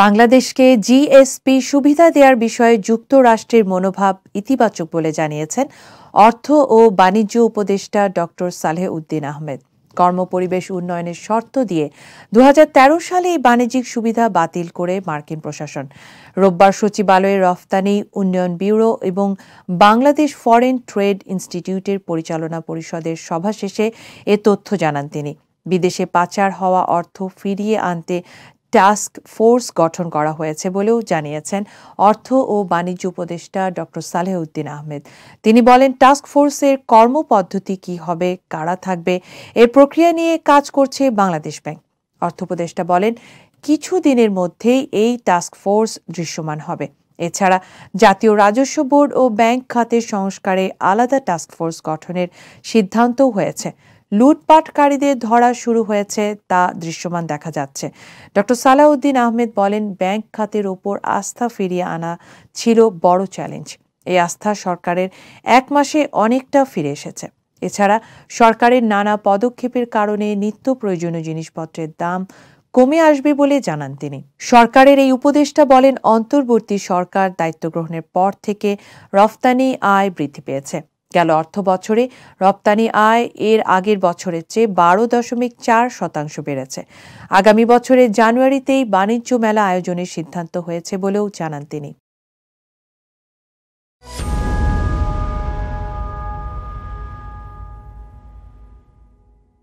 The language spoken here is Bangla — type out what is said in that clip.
বাংলাদেশকে জিএসপি সুবিধা দেওয়ার বিষয়ে যুক্তরাষ্ট্রের মনোভাব ইতিবাচক বলে জানিয়েছেন অর্থ ও বাণিজ্য উপদেষ্টা ডক্টর সালেহ উদ্দিন আহমেদ কর্মপরিবেশ উন্নয়নের শর্ত দিয়ে দু সালে এই বাণিজ্যিক সুবিধা বাতিল করে মার্কিন প্রশাসন রোববার সচিবালয়ে রফতানি উন্নয়ন ব্যুরো এবং বাংলাদেশ ফরেন ট্রেড ইনস্টিটিউটের পরিচালনা পরিষদের সভা শেষে এ তথ্য জানান তিনি বিদেশে পাচার হওয়া অর্থ ফিরিয়ে আনতে টাস্ক ফোর্স গঠন করা হয়েছে বলেও জানিয়েছেন অর্থ ও বাণিজ্য উপদেষ্টা ডক্টর সালেহউদ্দিন আহমেদ তিনি বলেন টাস্ক ফোর্সের কর্মপদ্ধতি কি হবে কারা থাকবে এর প্রক্রিয়া নিয়ে কাজ করছে বাংলাদেশ ব্যাংক অর্থ উপদেষ্টা বলেন কিছু দিনের মধ্যেই এই টাস্ক ফোর্স দৃশ্যমান হবে এছাড়া জাতীয় রাজস্ব বোর্ড ও ব্যাংক খাতের সংস্কারে আলাদা টাস্ক ফোর্স গঠনের সিদ্ধান্তও হয়েছে লুটপাটকারীদের ধরা শুরু হয়েছে তা দৃশ্যমান দেখা যাচ্ছে ডক্টর সালাউদ্দিন আহমেদ বলেন ব্যাংক খাতের ওপর আস্থা ফিরিয়ে আনা ছিল বড় চ্যালেঞ্জ এই আস্থা সরকারের এক মাসে অনেকটা ফিরে এসেছে এছাড়া সরকারের নানা পদক্ষেপের কারণে নিত্য প্রয়োজনীয় জিনিসপত্রের দাম কমে আসবে বলে জানান তিনি সরকারের এই উপদেষ্টা বলেন অন্তর্বর্তী সরকার দায়িত্ব গ্রহণের পর থেকে রফতানি আয় বৃদ্ধি পেয়েছে গেল অর্থ বছরে রপ্তানি আয় এর আগের বছরের চেয়ে বারো দশমিক চার শতাংশ বেড়েছে আগামী বছরের জানুয়ারিতেই বাণিজ্য মেলা আয়োজনের সিদ্ধান্ত হয়েছে বলেও জানান তিনি